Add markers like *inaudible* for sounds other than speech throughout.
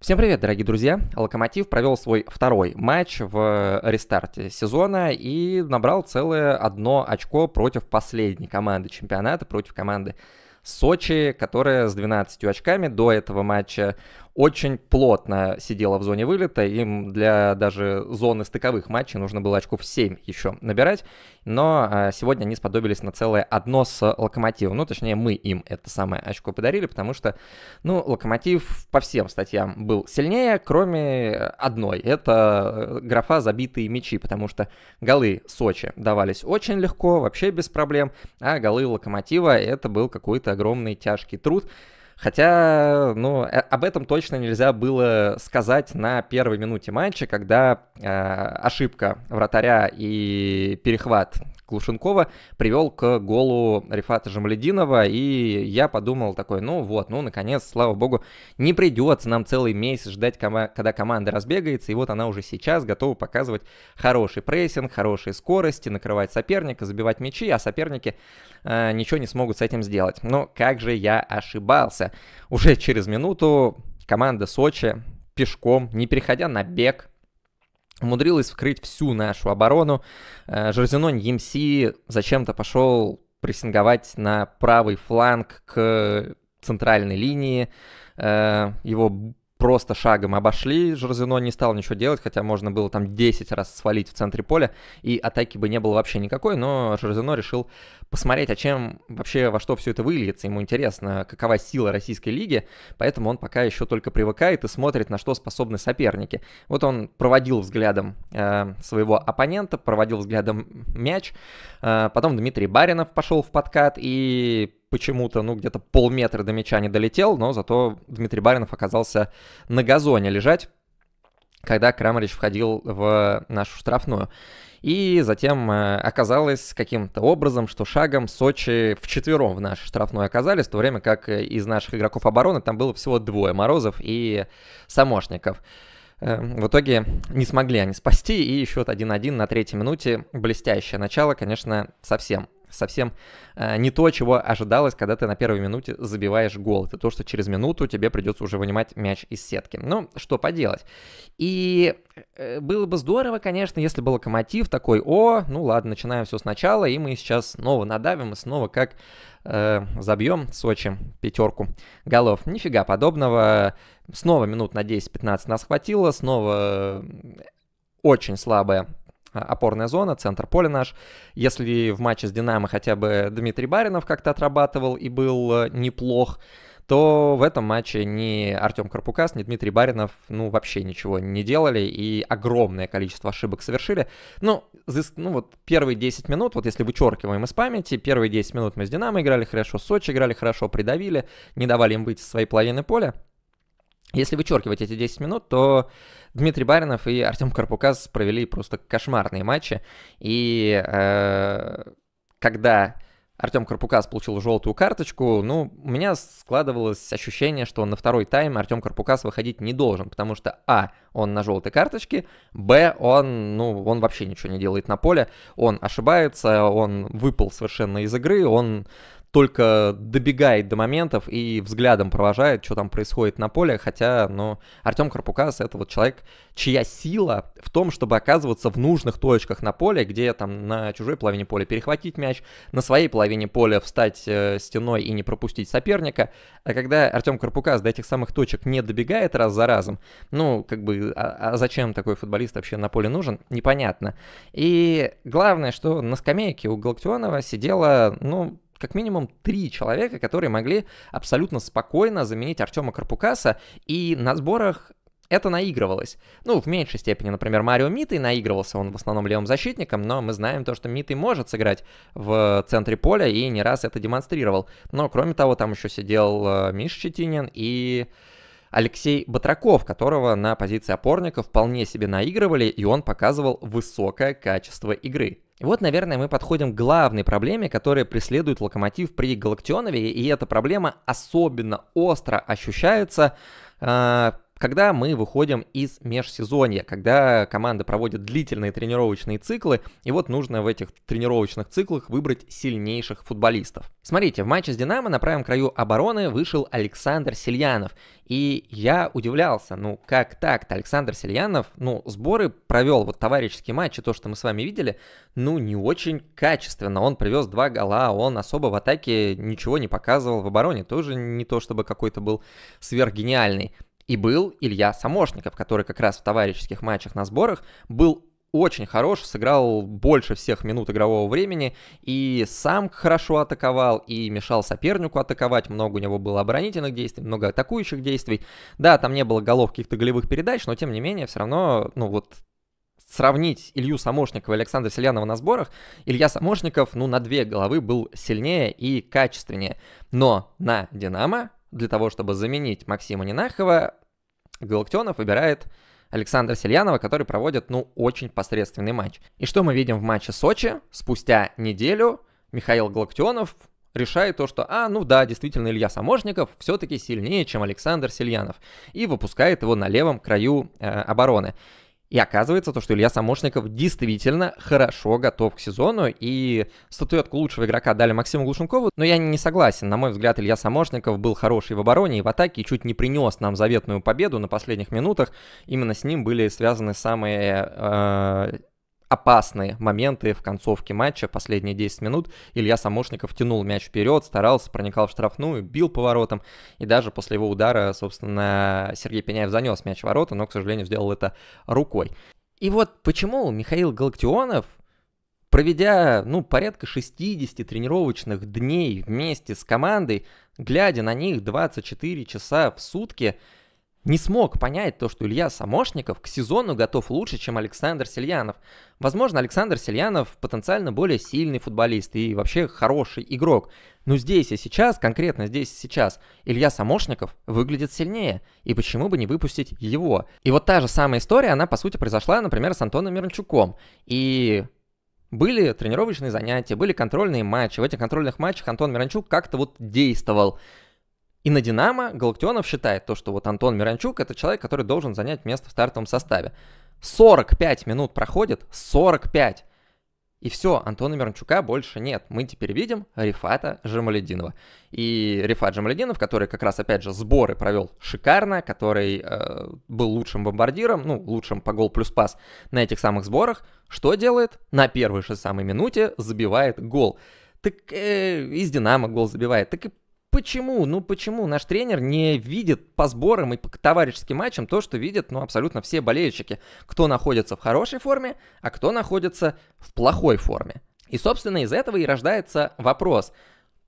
Всем привет, дорогие друзья! Локомотив провел свой второй матч в э, рестарте сезона и набрал целое одно очко против последней команды чемпионата, против команды Сочи, которая с 12 очками до этого матча очень плотно сидела в зоне вылета. Им для даже зоны стыковых матчей нужно было очков 7 еще набирать. Но а, сегодня они сподобились на целое одно с Локомотивом. Ну, точнее, мы им это самое очко подарили, потому что, ну, Локомотив по всем статьям был сильнее, кроме одной. Это э, графа «Забитые мячи», потому что голы Сочи давались очень легко, вообще без проблем, а голы Локомотива — это был какой-то огромный тяжкий труд. Хотя, ну, э, об этом точно нельзя было сказать на первой минуте матча, когда э, ошибка вратаря и перехват Глушенкова привел к голу Рифата Жамлединова, и я подумал такой, ну вот, ну наконец, слава богу, не придется нам целый месяц ждать, когда команда разбегается, и вот она уже сейчас готова показывать хороший прессинг, хорошие скорости, накрывать соперника, забивать мячи, а соперники э, ничего не смогут с этим сделать. Но как же я ошибался. Уже через минуту команда Сочи пешком, не переходя на бег, умудрилась вскрыть всю нашу оборону. Э, Жерзинонь Емси зачем-то пошел прессинговать на правый фланг к центральной линии. Э, его просто шагом обошли, Жерзино не стал ничего делать, хотя можно было там 10 раз свалить в центре поля, и атаки бы не было вообще никакой, но Жерзино решил посмотреть, а чем вообще, во что все это выльется. Ему интересно, какова сила российской лиги, поэтому он пока еще только привыкает и смотрит, на что способны соперники. Вот он проводил взглядом э, своего оппонента, проводил взглядом мяч, э, потом Дмитрий Баринов пошел в подкат и почему-то, ну, где-то полметра до мяча не долетел, но зато Дмитрий Баринов оказался на газоне лежать, когда Крамарич входил в нашу штрафную. И затем э, оказалось каким-то образом, что шагом Сочи вчетвером в нашей штрафной оказались, в то время как э, из наших игроков обороны там было всего двое, Морозов и Самошников. Эм, в итоге не смогли они спасти, и счет 1-1 на третьей минуте. Блестящее начало, конечно, совсем совсем э, не то, чего ожидалось, когда ты на первой минуте забиваешь гол. Это то, что через минуту тебе придется уже вынимать мяч из сетки. Ну, что поделать. И э, было бы здорово, конечно, если бы локомотив такой, о, ну ладно, начинаем все сначала, и мы сейчас снова надавим и снова как э, забьем Сочи пятерку голов. Нифига подобного. Снова минут на 10-15 нас хватило, снова э, очень слабая а, опорная зона, центр поля наш. Если в матче с «Динамо» хотя бы Дмитрий Баринов как-то отрабатывал и был э, неплох, то в этом матче ни Артем Карпукас, ни Дмитрий Баринов, ну, вообще ничего не делали и огромное количество ошибок совершили. Ну, ну вот первые 10 минут, вот если вычеркиваем из памяти, первые 10 минут мы с «Динамо» играли хорошо, Сочи играли хорошо, придавили, не давали им выйти со своей половины поля. Если вычеркивать эти 10 минут, то Дмитрий Баринов и Артем Карпукас провели просто кошмарные матчи. И э, когда Артем Карпукас получил желтую карточку, ну, у меня складывалось ощущение, что на второй тайм Артем Карпукас выходить не должен, потому что, а, он на желтой карточке, б, он, ну, он вообще ничего не делает на поле, он ошибается, он выпал совершенно из игры, он только добегает до моментов и взглядом провожает, что там происходит на поле, хотя, ну, Артем Карпукас — это вот человек, чья сила в том, чтобы оказываться в нужных точках на поле, где там на чужой половине поля перехватить мяч, на своей половине поля встать э, стеной и не пропустить соперника, а когда Артем Карпукас до этих самых точек не добегает раз за разом, ну, как бы, а, а зачем такой футболист вообще на поле нужен, непонятно. И главное, что на скамейке у Галактионова сидела, ну, как минимум три человека, которые могли абсолютно спокойно заменить Артема Карпукаса, и на сборах это наигрывалось. Ну, в меньшей степени, например, Марио Митой наигрывался, он в основном левым защитником, но мы знаем то, что Митой может сыграть в центре поля и не раз это демонстрировал. Но, кроме того, там еще сидел э, Миша Четинин и Алексей Батраков, которого на позиции опорника вполне себе наигрывали, и он показывал высокое качество игры. И вот, наверное, мы подходим к главной проблеме, которая преследует локомотив при Галактионове, и эта проблема особенно остро ощущается а, когда мы выходим из межсезонья, когда команда проводит длительные тренировочные циклы, и вот нужно в этих тренировочных циклах выбрать сильнейших футболистов. Смотрите, в матче с «Динамо» на правом краю обороны вышел Александр Сильянов, и я удивлялся, ну как так-то Александр Сильянов, ну сборы провел, вот товарищеские матчи, то, что мы с вами видели, ну не очень качественно, он привез два гола, он особо в атаке ничего не показывал, в обороне тоже не то, чтобы какой-то был сверхгениальный. И был Илья Самошников, который как раз в товарищеских матчах на сборах был очень хорош, сыграл больше всех минут игрового времени, и сам хорошо атаковал, и мешал сопернику атаковать, много у него было оборонительных действий, много атакующих действий. Да, там не было голов каких-то голевых передач, но тем не менее, все равно, ну вот, сравнить Илью Самошникова и Александра Селянова на сборах, Илья Самошников, ну, на две головы был сильнее и качественнее. Но на «Динамо» для того, чтобы заменить Максима Нинахова, Галактионов выбирает Александра Сельянова, который проводит, ну, очень посредственный матч. И что мы видим в матче Сочи? Спустя неделю Михаил Галактионов решает то, что, а, ну да, действительно, Илья Саможников все-таки сильнее, чем Александр Сельянов, и выпускает его на левом краю э, обороны. И оказывается, то, что Илья Самошников действительно хорошо готов к сезону, и статуэтку лучшего игрока дали Максиму Глушенкову, но я не согласен. На мой взгляд, Илья Самошников был хороший в обороне и в атаке, и чуть не принес нам заветную победу на последних минутах. Именно с ним были связаны самые э, опасные моменты в концовке матча, последние 10 минут. Илья Самошников тянул мяч вперед, старался, проникал в штрафную, бил поворотом. И даже после его удара, собственно, Сергей Пеняев занес мяч в ворота, но, к сожалению, сделал это рукой. И вот почему Михаил Галактионов, проведя, ну, порядка 60 тренировочных дней вместе с командой, глядя на них 24 часа в сутки – не смог понять то, что Илья Самошников к сезону готов лучше, чем Александр Сельянов. Возможно, Александр Сельянов потенциально более сильный футболист и вообще хороший игрок. Но здесь и сейчас, конкретно здесь и сейчас, Илья Самошников выглядит сильнее. И почему бы не выпустить его? И вот та же самая история, она по сути произошла, например, с Антоном Мирончуком. И были тренировочные занятия, были контрольные матчи. В этих контрольных матчах Антон Мирончук как-то вот действовал. И на «Динамо» Галактионов считает то, что вот Антон Миранчук – это человек, который должен занять место в стартовом составе. 45 минут проходит, 45. И все, Антона Мирончука больше нет. Мы теперь видим Рифата Жамалединова. И Рифат Жамалединов, который как раз, опять же, сборы провел шикарно, который э, был лучшим бомбардиром, ну, лучшим по гол плюс пас на этих самых сборах, что делает? На первой же самой минуте забивает гол. Так э, из «Динамо» гол забивает. Так и почему, ну почему наш тренер не видит по сборам и по товарищеским матчам то, что видят, ну, абсолютно все болельщики, кто находится в хорошей форме, а кто находится в плохой форме. И, собственно, из этого и рождается вопрос,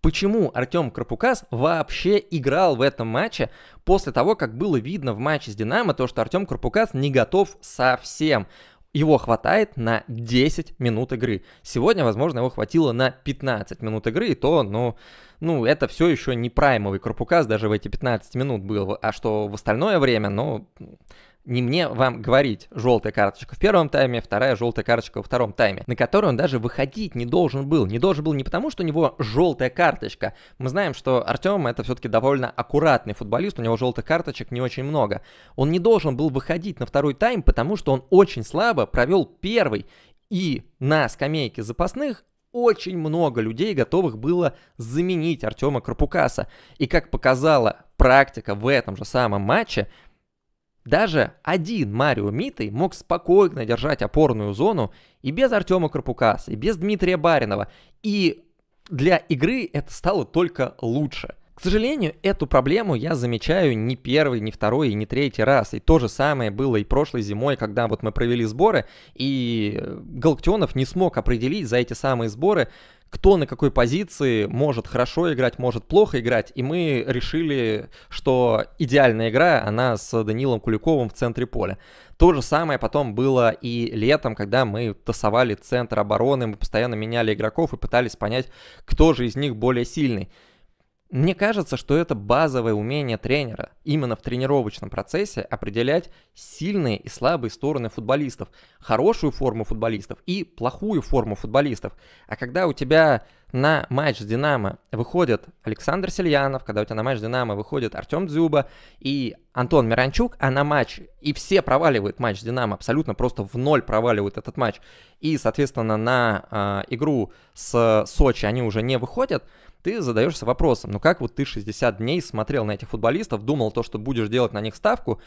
почему Артем Крапукас вообще играл в этом матче после того, как было видно в матче с Динамо, то, что Артем Крапукас не готов совсем его хватает на 10 минут игры. Сегодня, возможно, его хватило на 15 минут игры, и то, ну, ну это все еще не праймовый Крупукас даже в эти 15 минут был, а что в остальное время, ну, не мне вам говорить, желтая карточка в первом тайме, вторая желтая карточка во втором тайме, на которую он даже выходить не должен был. Не должен был не потому, что у него желтая карточка. Мы знаем, что Артем это все-таки довольно аккуратный футболист, у него желтых карточек не очень много. Он не должен был выходить на второй тайм, потому что он очень слабо провел первый. И на скамейке запасных очень много людей готовых было заменить Артема Карпукаса. И как показала практика в этом же самом матче, даже один Марио Митый мог спокойно держать опорную зону и без Артема Карпукаса, и без Дмитрия Баринова. И для игры это стало только лучше. К сожалению, эту проблему я замечаю не первый, не второй и не третий раз. И то же самое было и прошлой зимой, когда вот мы провели сборы, и э, Галактионов не смог определить за эти самые сборы, кто на какой позиции может хорошо играть, может плохо играть, и мы решили, что идеальная игра, она с Данилом Куликовым в центре поля. То же самое потом было и летом, когда мы тасовали центр обороны, мы постоянно меняли игроков и пытались понять, кто же из них более сильный. Мне кажется, что это базовое умение тренера именно в тренировочном процессе определять сильные и слабые стороны футболистов, хорошую форму футболистов и плохую форму футболистов. А когда у тебя на матч с «Динамо» выходит Александр Сельянов, когда у тебя на матч с «Динамо» выходит Артем Дзюба и Антон Миранчук, а на матч, и все проваливают матч с «Динамо», абсолютно просто в ноль проваливают этот матч, и, соответственно, на э, игру с Сочи они уже не выходят – ты задаешься вопросом, ну как вот ты 60 дней смотрел на этих футболистов, думал то, что будешь делать на них ставку,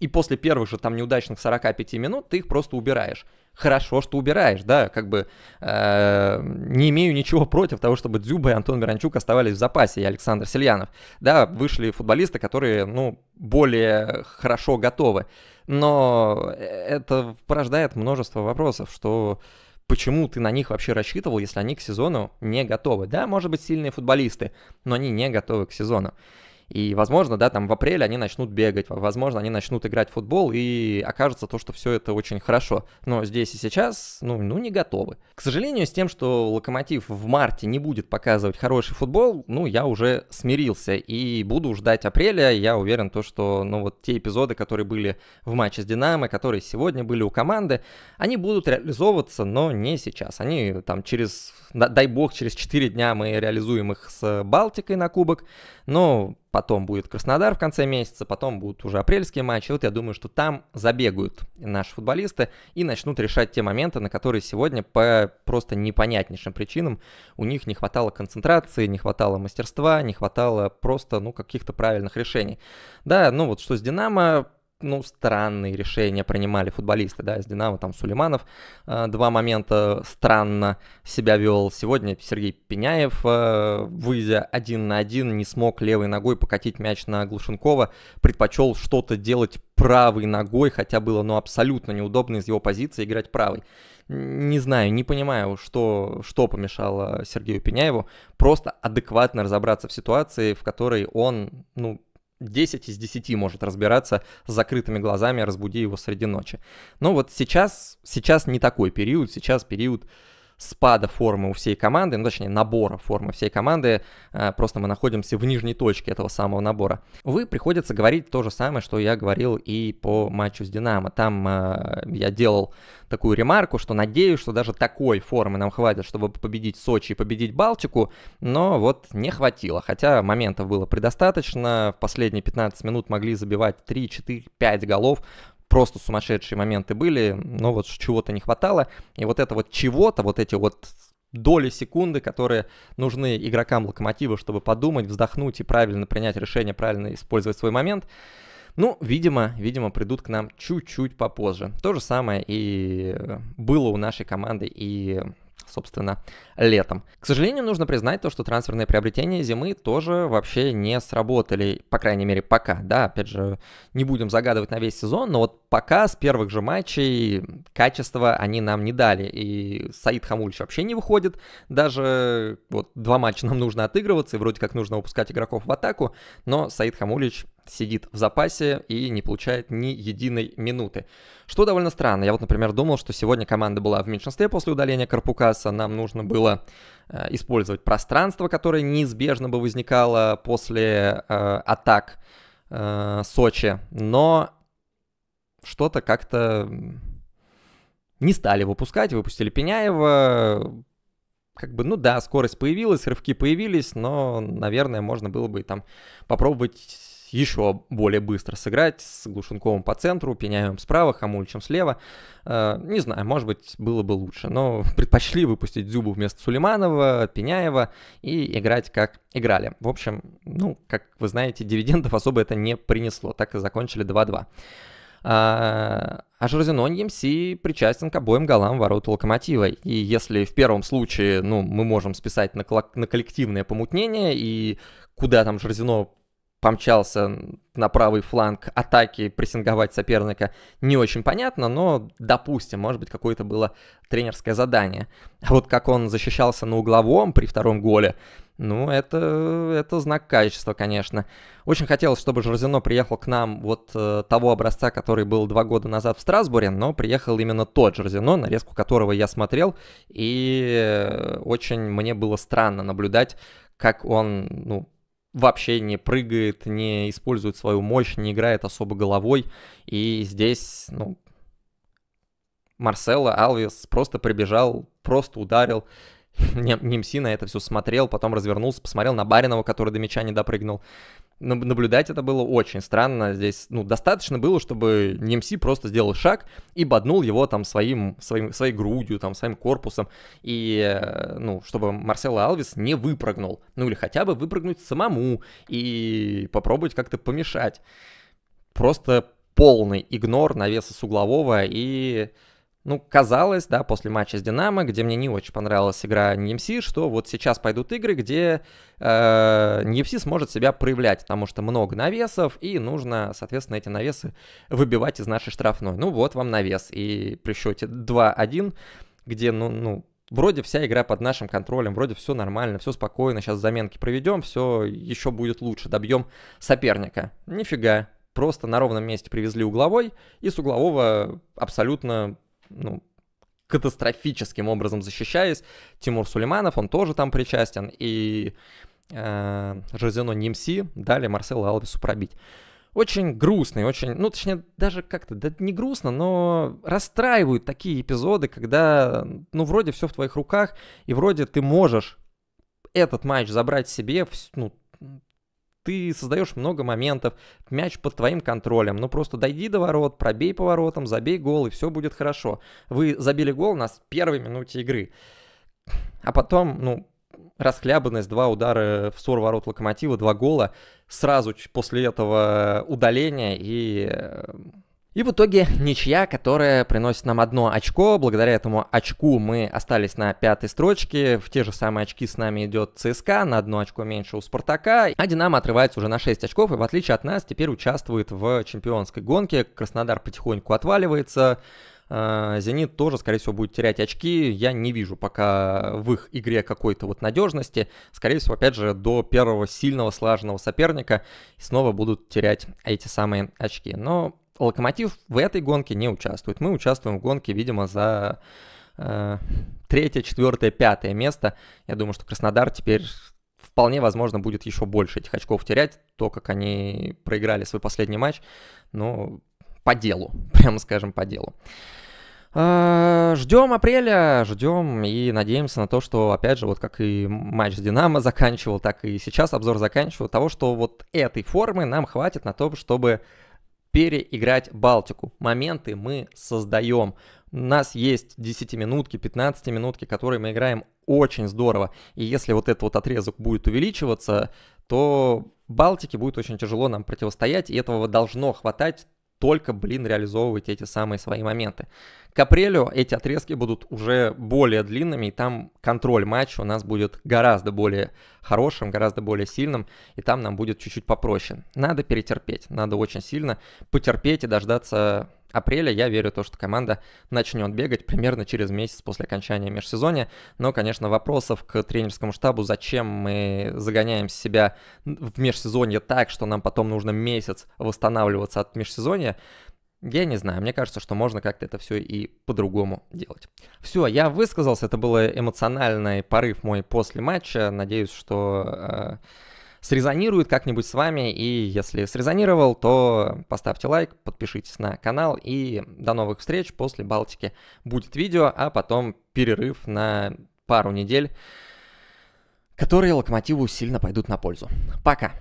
и после первых же там неудачных 45 минут ты их просто убираешь. Хорошо, что убираешь, да, как бы э, не имею ничего против того, чтобы Дзюба и Антон Миранчук оставались в запасе, и Александр Сельянов. Да, вышли футболисты, которые, ну, более хорошо готовы. Но это порождает множество вопросов, что почему ты на них вообще рассчитывал, если они к сезону не готовы. Да, может быть, сильные футболисты, но они не готовы к сезону. И, возможно, да, там в апреле они начнут бегать, возможно, они начнут играть в футбол, и окажется то, что все это очень хорошо. Но здесь и сейчас, ну, ну не готовы. К сожалению, с тем, что Локомотив в марте не будет показывать хороший футбол, ну, я уже смирился и буду ждать апреля. Я уверен, то, что, ну, вот те эпизоды, которые были в матче с Динамо, которые сегодня были у команды, они будут реализовываться, но не сейчас. Они там через, дай бог, через 4 дня мы реализуем их с Балтикой на кубок, но потом будет Краснодар в конце месяца, потом будут уже апрельские матчи. Вот я думаю, что там забегают наши футболисты и начнут решать те моменты, на которые сегодня по просто непонятнейшим причинам у них не хватало концентрации, не хватало мастерства, не хватало просто, ну, каких-то правильных решений. Да, ну вот что с «Динамо», ну, странные решения принимали футболисты, да, из Динамо, там, Сулейманов э, два момента странно себя вел. Сегодня Сергей Пеняев, э, выйдя один на один, не смог левой ногой покатить мяч на Глушенкова, предпочел что-то делать правой ногой, хотя было, ну, абсолютно неудобно из его позиции играть правой. Не знаю, не понимаю, что, что помешало Сергею Пеняеву просто адекватно разобраться в ситуации, в которой он, ну, 10 из 10 может разбираться с закрытыми глазами, разбуди его среди ночи. Но ну вот сейчас, сейчас не такой период, сейчас период спада формы у всей команды, ну точнее набора формы всей команды, э, просто мы находимся в нижней точке этого самого набора. Вы приходится говорить то же самое, что я говорил и по матчу с Динамо. Там э, я делал такую ремарку, что надеюсь, что даже такой формы нам хватит, чтобы победить Сочи и победить Балтику, но вот не хватило, хотя моментов было предостаточно, в последние 15 минут могли забивать 3, 4, 5 голов, просто сумасшедшие моменты были, но вот чего-то не хватало. И вот это вот чего-то, вот эти вот доли секунды, которые нужны игрокам локомотива, чтобы подумать, вздохнуть и правильно принять решение, правильно использовать свой момент. Ну, видимо, видимо, придут к нам чуть-чуть попозже. То же самое и было у нашей команды и собственно, летом. К сожалению, нужно признать то, что трансферные приобретения зимы тоже вообще не сработали, по крайней мере, пока, да, опять же, не будем загадывать на весь сезон, но вот пока с первых же матчей качества они нам не дали, и Саид Хамульч вообще не выходит, даже вот два матча нам нужно отыгрываться, и вроде как нужно выпускать игроков в атаку, но Саид Хамулич сидит в запасе и не получает ни единой минуты. Что довольно странно. Я вот, например, думал, что сегодня команда была в меньшинстве после удаления Карпукаса. Нам нужно было э, использовать пространство, которое неизбежно бы возникало после э, атак э, Сочи. Но что-то как-то не стали выпускать. Выпустили Пеняева, как бы, ну да, скорость появилась, рывки появились, но, наверное, можно было бы там попробовать еще более быстро сыграть с Глушенковым по центру, Пеняевым справа, Хамульчем слева. Э, не знаю, может быть, было бы лучше, но *laughs* предпочли выпустить Дзюбу вместо Сулейманова, Пеняева и играть как играли. В общем, ну, как вы знаете, дивидендов особо это не принесло, так и закончили 2-2. А, а Жорзинон ЕМС причастен к обоим голам ворота Локомотива. И если в первом случае ну, мы можем списать на, на коллективное помутнение, и куда там Жорзино помчался на правый фланг атаки прессинговать соперника, не очень понятно, но, допустим, может быть, какое-то было тренерское задание. А вот как он защищался на угловом при втором голе, ну, это, это знак качества, конечно. Очень хотелось, чтобы Жорзино приехал к нам вот э, того образца, который был два года назад в Страсбуре, но приехал именно тот Жорзино, нарезку которого я смотрел, и э, очень мне было странно наблюдать, как он, ну, вообще не прыгает, не использует свою мощь, не играет особо головой. И здесь, ну, Марсело Алвес просто прибежал, просто ударил. *laughs* Немси на это все смотрел, потом развернулся, посмотрел на Баринова, который до мяча не допрыгнул наблюдать это было очень странно. Здесь, ну, достаточно было, чтобы Немси просто сделал шаг и боднул его там своим, своим, своей грудью, там, своим корпусом, и, э, ну, чтобы Марсело Алвис не выпрыгнул. Ну, или хотя бы выпрыгнуть самому и попробовать как-то помешать. Просто полный игнор навеса с углового и ну, казалось, да, после матча с Динамо, где мне не очень понравилась игра Немси, что вот сейчас пойдут игры, где э, Немси сможет себя проявлять, потому что много навесов, и нужно, соответственно, эти навесы выбивать из нашей штрафной. Ну, вот вам навес. И при счете 2-1, где, ну, ну, вроде вся игра под нашим контролем, вроде все нормально, все спокойно, сейчас заменки проведем, все еще будет лучше, добьем соперника. Нифига, просто на ровном месте привезли угловой, и с углового абсолютно ну, катастрофическим образом защищаясь. Тимур Сулейманов, он тоже там причастен, и э, Жозино Нимси дали Марселу Алвесу пробить. Очень грустный, очень, ну, точнее, даже как-то, да не грустно, но расстраивают такие эпизоды, когда, ну, вроде все в твоих руках, и вроде ты можешь этот матч забрать себе, ну, ты создаешь много моментов, мяч под твоим контролем, ну просто дойди до ворот, пробей по воротам, забей гол, и все будет хорошо. Вы забили гол на первой минуте игры. А потом, ну, расхлябанность, два удара в сор ворот Локомотива, два гола, сразу после этого удаления и э, и в итоге ничья, которая приносит нам одно очко. Благодаря этому очку мы остались на пятой строчке. В те же самые очки с нами идет ЦСКА, на одно очко меньше у Спартака. А Динамо отрывается уже на 6 очков и в отличие от нас теперь участвует в чемпионской гонке. Краснодар потихоньку отваливается. А, Зенит тоже, скорее всего, будет терять очки. Я не вижу пока в их игре какой-то вот надежности. Скорее всего, опять же, до первого сильного слаженного соперника снова будут терять эти самые очки. Но Локомотив в этой гонке не участвует. Мы участвуем в гонке, видимо, за э, третье, четвертое, пятое место. Я думаю, что Краснодар теперь вполне возможно будет еще больше этих очков терять. То, как они проиграли свой последний матч, Но ну, по делу, *laughs* прямо скажем, по делу. Э, ждем апреля, ждем и надеемся на то, что, опять же, вот как и матч с «Динамо» заканчивал, так и сейчас обзор заканчивал, того, что вот этой формы нам хватит на то, чтобы переиграть Балтику. Моменты мы создаем. У нас есть 10-минутки, 15-минутки, которые мы играем очень здорово. И если вот этот вот отрезок будет увеличиваться, то Балтике будет очень тяжело нам противостоять, и этого должно хватать только, блин, реализовывать эти самые свои моменты. К апрелю эти отрезки будут уже более длинными, и там контроль матча у нас будет гораздо более хорошим, гораздо более сильным, и там нам будет чуть-чуть попроще. Надо перетерпеть, надо очень сильно потерпеть и дождаться апреля я верю в то, что команда начнет бегать примерно через месяц после окончания межсезонья. Но, конечно, вопросов к тренерскому штабу, зачем мы загоняем себя в межсезонье так, что нам потом нужно месяц восстанавливаться от межсезонья, я не знаю, мне кажется, что можно как-то это все и по-другому делать. Все, я высказался, это был эмоциональный порыв мой после матча. Надеюсь, что э, срезонирует как-нибудь с вами. И если срезонировал, то поставьте лайк, подпишитесь на канал. И до новых встреч. После Балтики будет видео, а потом перерыв на пару недель, которые Локомотиву сильно пойдут на пользу. Пока!